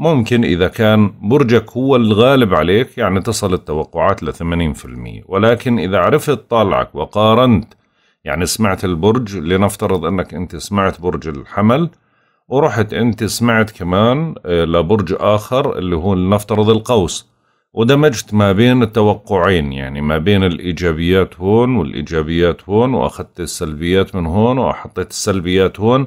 ممكن إذا كان برجك هو الغالب عليك يعني تصل التوقعات لثمانين في المية ولكن إذا عرفت طالعك وقارنت يعني سمعت البرج لنفترض أنك أنت سمعت برج الحمل ورحت أنت سمعت كمان آه، لبرج آخر اللي هو لنفترض القوس ودمجت ما بين التوقعين يعني ما بين الإيجابيات هون والإيجابيات هون وأخذت السلبيات من هون وحطيت السلبيات هون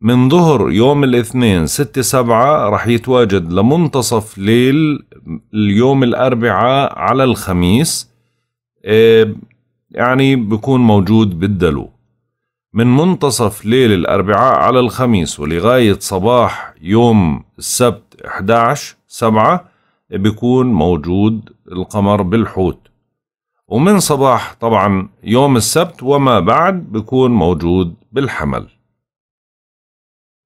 من ظهر يوم الاثنين ستة سبعة رح يتواجد لمنتصف ليل اليوم الأربعاء على الخميس إيه، يعني بكون موجود بالدلو من منتصف ليل الأربعاء على الخميس ولغاية صباح يوم السبت 11 سبعة إيه، بيكون موجود القمر بالحوت ومن صباح طبعا يوم السبت وما بعد بيكون موجود بالحمل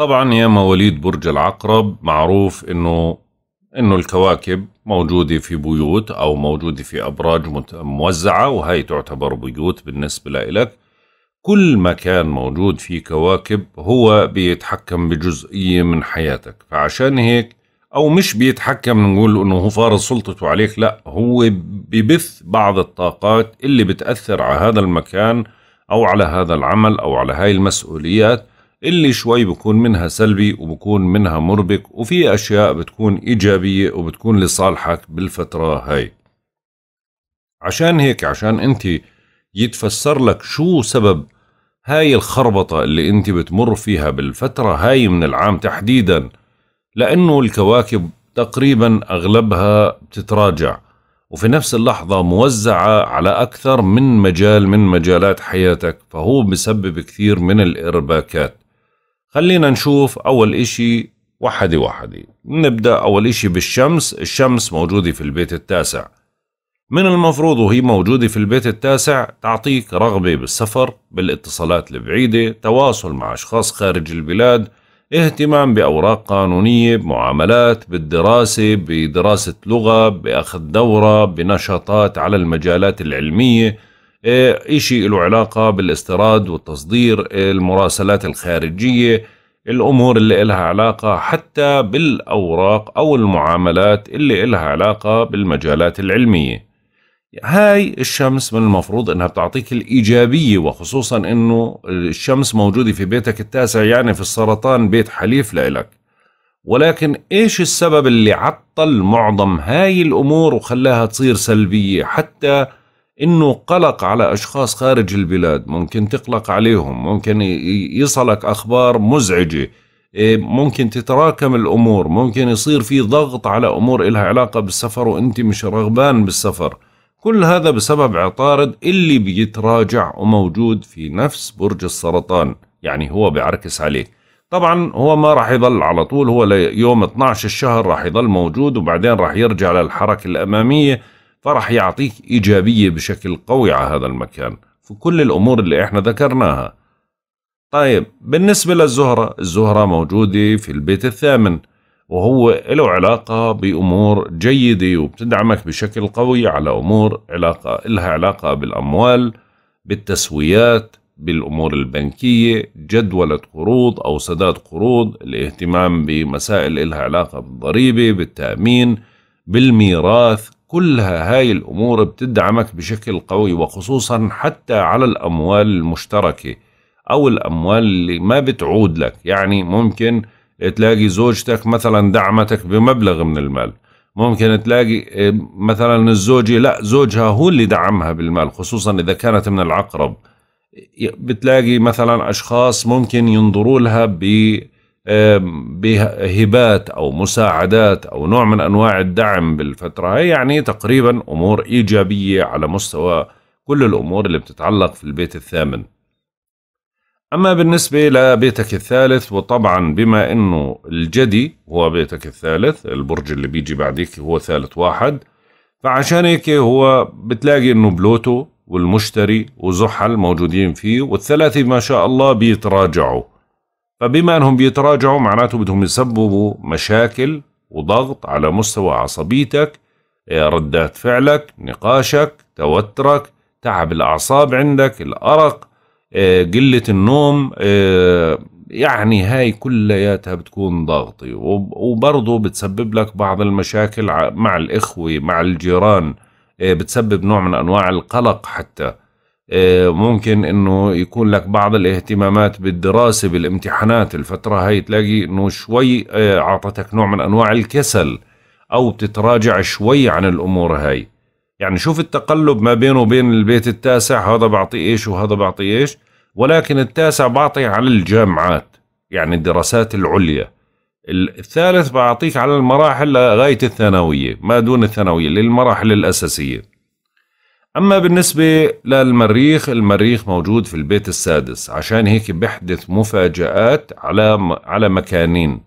طبعا يا مواليد برج العقرب معروف انه انه الكواكب موجوده في بيوت او موجوده في ابراج موزعه وهي تعتبر بيوت بالنسبه لإلك كل مكان موجود فيه كواكب هو بيتحكم بجزئيه من حياتك فعشان هيك او مش بيتحكم نقول انه هو فارض سلطته عليك لا هو ببث بعض الطاقات اللي بتاثر على هذا المكان او على هذا العمل او على هاي المسؤوليات اللي شوي بكون منها سلبي وبكون منها مربك وفي أشياء بتكون إيجابية وبتكون لصالحك بالفترة هاي عشان هيك عشان أنت يتفسر لك شو سبب هاي الخربطة اللي أنت بتمر فيها بالفترة هاي من العام تحديدا لأنه الكواكب تقريبا أغلبها بتتراجع وفي نفس اللحظة موزعة على أكثر من مجال من مجالات حياتك فهو بسبب كثير من الإرباكات خلينا نشوف أول إشي وحدة وحدة نبدأ أول إشي بالشمس الشمس موجودة في البيت التاسع من المفروض وهي موجودة في البيت التاسع تعطيك رغبة بالسفر بالاتصالات البعيدة تواصل مع أشخاص خارج البلاد اهتمام بأوراق قانونية بمعاملات بالدراسة بدراسة لغة بأخذ دورة بنشاطات على المجالات العلمية إيه، إشي له علاقة بالاستيراد والتصدير المراسلات الخارجية الأمور اللي إلها علاقة حتى بالأوراق أو المعاملات اللي إلها علاقة بالمجالات العلمية هاي الشمس من المفروض انها بتعطيك الايجابيه وخصوصا انه الشمس موجوده في بيتك التاسع يعني في السرطان بيت حليف لإلك ولكن ايش السبب اللي عطل معظم هاي الامور وخلاها تصير سلبيه حتى انه قلق على اشخاص خارج البلاد ممكن تقلق عليهم ممكن يصلك اخبار مزعجه إيه، ممكن تتراكم الامور ممكن يصير في ضغط على امور إلها علاقه بالسفر وانت مش رغبان بالسفر كل هذا بسبب عطارد اللي بيتراجع وموجود في نفس برج السرطان يعني هو بيعركس عليه طبعا هو ما راح يضل على طول هو ليوم 12 الشهر راح يضل موجود وبعدين راح يرجع للحركه الاماميه فراح يعطيك إيجابية بشكل قوي على هذا المكان في كل الأمور اللي إحنا ذكرناها طيب بالنسبة للزهرة الزهرة موجودة في البيت الثامن وهو له علاقة بأمور جيدة وبتدعمك بشكل قوي على أمور علاقة إلها علاقة بالأموال بالتسويات بالأمور البنكية جدولة قروض أو سداد قروض الاهتمام بمسائل إلها علاقة بالضريبة بالتأمين بالميراث كلها هاي الأمور بتدعمك بشكل قوي وخصوصا حتى على الأموال المشتركة أو الأموال اللي ما بتعود لك يعني ممكن تلاقي زوجتك مثلا دعمتك بمبلغ من المال ممكن تلاقي آه، مثلا الزوجة لا زوجها هو اللي دعمها بالمال خصوصا إذا كانت من العقرب بتلاقي مثلا أشخاص ممكن ينظروا لها بمبلغ بهبات أو مساعدات أو نوع من أنواع الدعم بالفترة هي يعني تقريبا أمور إيجابية على مستوى كل الأمور اللي بتتعلق في البيت الثامن أما بالنسبة لبيتك الثالث وطبعا بما أنه الجدي هو بيتك الثالث البرج اللي بيجي بعديك هو ثالث واحد فعشان هيك هو بتلاقي أنه بلوتو والمشتري وزحل موجودين فيه والثلاثة ما شاء الله بيتراجعوا فبما انهم بيتراجعوا معناته بدهم يسببوا مشاكل وضغط على مستوى عصبيتك ردات فعلك نقاشك توترك تعب الأعصاب عندك الأرق آه، قلة النوم آه، يعني هاي كلياتها بتكون ضغطي وبرضه بتسبب لك بعض المشاكل مع الإخوة مع الجيران آه، بتسبب نوع من أنواع القلق حتى آه، ممكن انه يكون لك بعض الاهتمامات بالدراسه بالامتحانات الفتره هي تلاقي انه شوي آه، اعطتك نوع من انواع الكسل او بتتراجع شوي عن الامور هاي يعني شوف التقلب ما بينه وبين البيت التاسع هذا بعطي ايش وهذا بعطي ايش ولكن التاسع بعطي على الجامعات يعني الدراسات العليا الثالث بعطيك على المراحل لغاية الثانوية ما دون الثانوية للمراحل الأساسية أما بالنسبة للمريخ المريخ موجود في البيت السادس عشان هيك بيحدث مفاجآت على على مكانين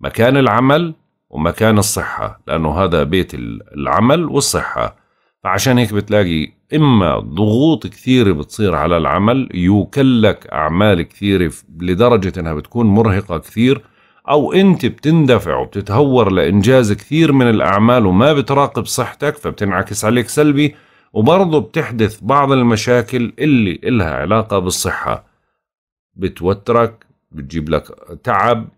مكان العمل ومكان الصحة لأنه هذا بيت العمل والصحة فعشان هيك بتلاقي إما ضغوط كثيرة بتصير على العمل يوكلك أعمال كثيرة لدرجة أنها بتكون مرهقة كثير أو أنت بتندفع وبتتهور لإنجاز كثير من الأعمال وما بتراقب صحتك فبتنعكس عليك سلبي وبرضه بتحدث بعض المشاكل اللي إلها علاقة بالصحة بتوترك بتجيب لك تعب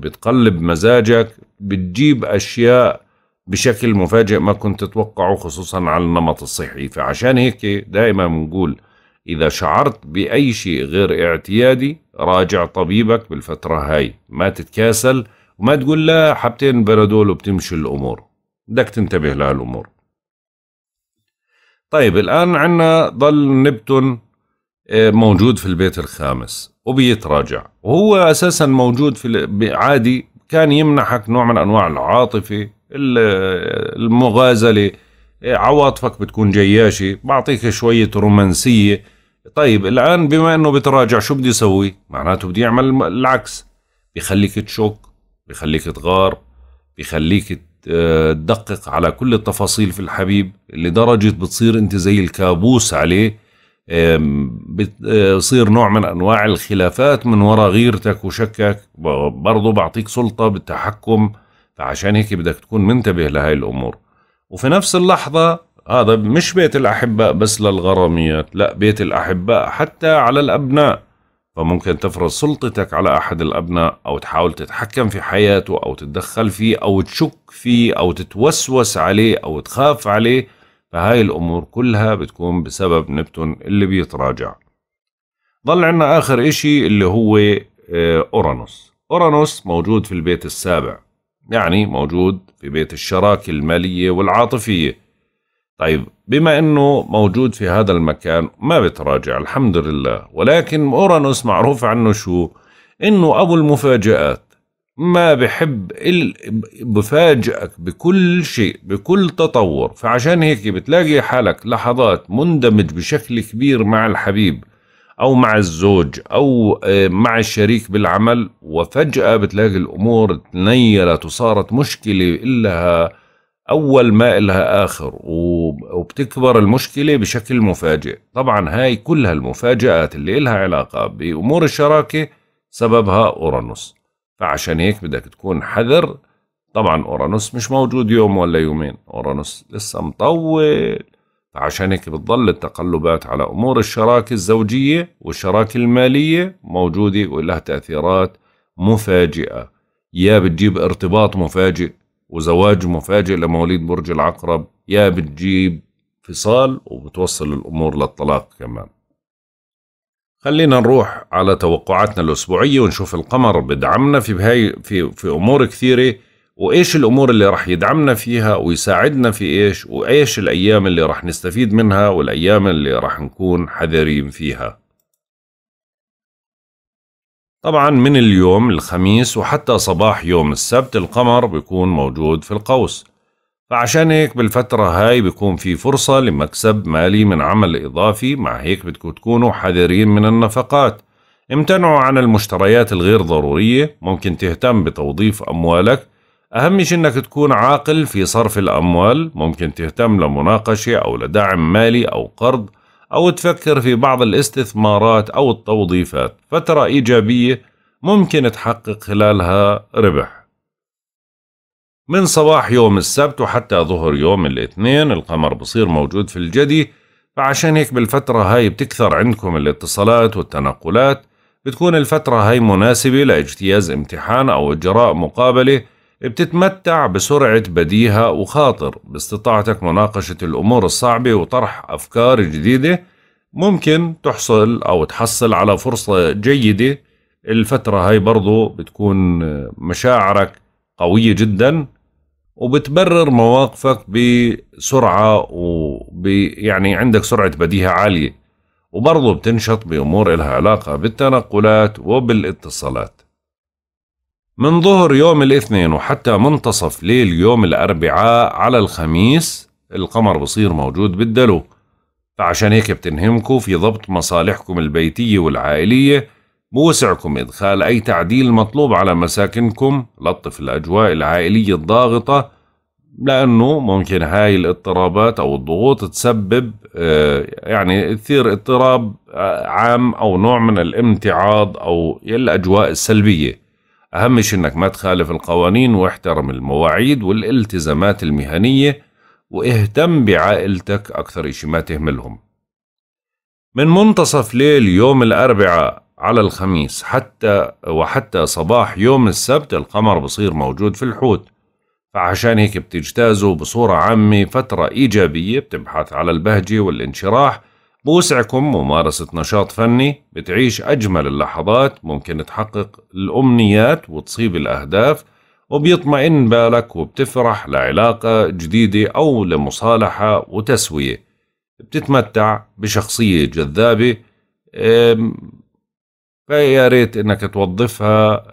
بتقلب مزاجك بتجيب أشياء بشكل مفاجئ ما كنت تتوقعه خصوصا على النمط الصحي فعشان هيك دائما بنقول إذا شعرت بأي شيء غير اعتيادي راجع طبيبك بالفترة هاي ما تتكاسل وما تقول لا حبتين بنادول وبتمشي الأمور بدك تنتبه لهالأمور طيب الآن عندنا ضل نبتون آه، موجود في البيت الخامس وبيتراجع وهو أساسا موجود في عادي كان يمنحك نوع من أنواع العاطفة المغازلة آه، عواطفك بتكون جياشة بعطيك شوية رومانسية طيب الآن بما أنه بتراجع شو بدي يسوي معناته بدي يعمل العكس بيخليك تشك بيخليك تغار بيخليك تدقق آه، على كل التفاصيل في الحبيب لدرجة بتصير انت زي الكابوس عليه بتصير آه، نوع من انواع الخلافات من وراء غيرتك وشكك برضه بعطيك سلطة بالتحكم فعشان هيك بدك تكون منتبه لهاي الامور وفي نفس اللحظة هذا مش بيت الاحباء بس للغراميات لا بيت الاحباء حتى على الابناء فممكن تفرض سلطتك على أحد الأبناء أو تحاول تتحكم في حياته أو تتدخل فيه أو تشك فيه أو تتوسوس عليه أو تخاف عليه فهاي الأمور كلها بتكون بسبب نبتون اللي بيتراجع ضل عنا آخر إشي اللي هو آه، أورانوس أورانوس موجود في البيت السابع يعني موجود في بيت الشراكة المالية والعاطفية طيب بما أنه موجود في هذا المكان ما بتراجع الحمد لله ولكن أورانوس معروف عنه شو أنه أبو المفاجآت ما بحب بفاجئك بكل شيء بكل تطور فعشان هيك بتلاقي حالك لحظات مندمج بشكل كبير مع الحبيب أو مع الزوج أو آه، مع الشريك بالعمل وفجأة بتلاقي الأمور تنيلت وصارت مشكلة إلها اول ما إلها اخر وبتكبر المشكله بشكل مفاجئ طبعا هاي كلها المفاجات اللي إلها علاقه بامور الشراكه سببها اورانوس فعشان هيك بدك تكون حذر طبعا اورانوس مش موجود يوم ولا يومين اورانوس لسه مطول فعشان هيك بتضل التقلبات على امور الشراكه الزوجيه والشراكه الماليه موجوده ولها تاثيرات مفاجئه يا بتجيب ارتباط مفاجئ وزواج مفاجئ لمواليد برج العقرب يا بتجيب فصال وبتوصل الأمور للطلاق كمان خلينا نروح على توقعاتنا الأسبوعية ونشوف القمر بدعمنا في بهاي في في أمور كثيرة وإيش الأمور اللي رح يدعمنا فيها ويساعدنا في إيش وإيش الأيام اللي رح نستفيد منها والأيام اللي رح نكون حذرين فيها طبعا من اليوم الخميس وحتى صباح يوم السبت القمر بيكون موجود في القوس فعشان هيك بالفترة هاي بيكون في فرصة لمكسب مالي من عمل إضافي مع هيك بدكم تكونوا حذرين من النفقات امتنعوا عن المشتريات الغير ضرورية ممكن تهتم بتوظيف أموالك أهم شيء أنك تكون عاقل في صرف الأموال ممكن تهتم لمناقشة أو لدعم مالي أو قرض أو تفكر في بعض الاستثمارات أو التوظيفات فترة إيجابية ممكن تحقق خلالها ربح من صباح يوم السبت وحتى ظهر يوم الاثنين القمر بصير موجود في الجدي فعشان هيك بالفترة هاي بتكثر عندكم الاتصالات والتنقلات بتكون الفترة هاي مناسبة لاجتياز امتحان أو إجراء مقابلة بتتمتع بسرعة بديهة وخاطر باستطاعتك مناقشة الأمور الصعبة وطرح أفكار جديدة ممكن تحصل أو تحصل على فرصة جيدة الفترة هاي برضو بتكون مشاعرك قوية جدا وبتبرر مواقفك بسرعة وب يعني عندك سرعة بديهة عالية وبرضه بتنشط بأمور إلها علاقة بالتنقلات وبالاتصالات من ظهر يوم الاثنين وحتى منتصف ليل يوم الأربعاء على الخميس القمر بصير موجود بالدلو فعشان هيك بتنهمكم في ضبط مصالحكم البيتية والعائلية بوسعكم إدخال أي تعديل مطلوب على مساكنكم لطف الأجواء العائلية الضاغطة لأنه ممكن هاي الاضطرابات أو الضغوط تسبب آه، يعني تثير اضطراب آه، عام أو نوع من الامتعاض أو الأجواء السلبية أهم شيء إنك ما تخالف القوانين واحترم المواعيد والالتزامات المهنية واهتم بعائلتك أكثر شيء ما تهملهم من منتصف ليل يوم الأربعاء على الخميس حتى وحتى صباح يوم السبت القمر بصير موجود في الحوت فعشان هيك بتجتازه بصورة عامة فترة إيجابية بتبحث على البهجة والانشراح بوسعكم ممارسة نشاط فني بتعيش أجمل اللحظات ممكن تحقق الأمنيات وتصيب الأهداف وبيطمئن بالك وبتفرح لعلاقة جديدة أو لمصالحة وتسوية بتتمتع بشخصية جذابة فيا ريت انك توظفها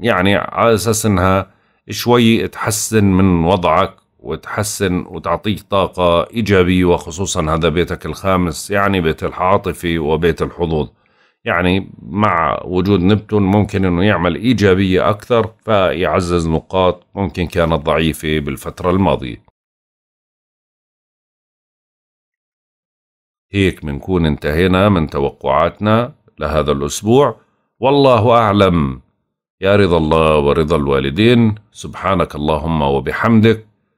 يعني على اساس انها شوي تحسن من وضعك وتحسن وتعطيك طاقة إيجابية وخصوصا هذا بيتك الخامس يعني بيت العاطفة وبيت الحظوظ يعني مع وجود نبتون ممكن انه يعمل ايجابيه اكثر فيعزز نقاط ممكن كانت ضعيفه بالفتره الماضيه. هيك بنكون انتهينا من توقعاتنا لهذا الاسبوع والله اعلم يا رضا الله ورضا الوالدين سبحانك اللهم وبحمدك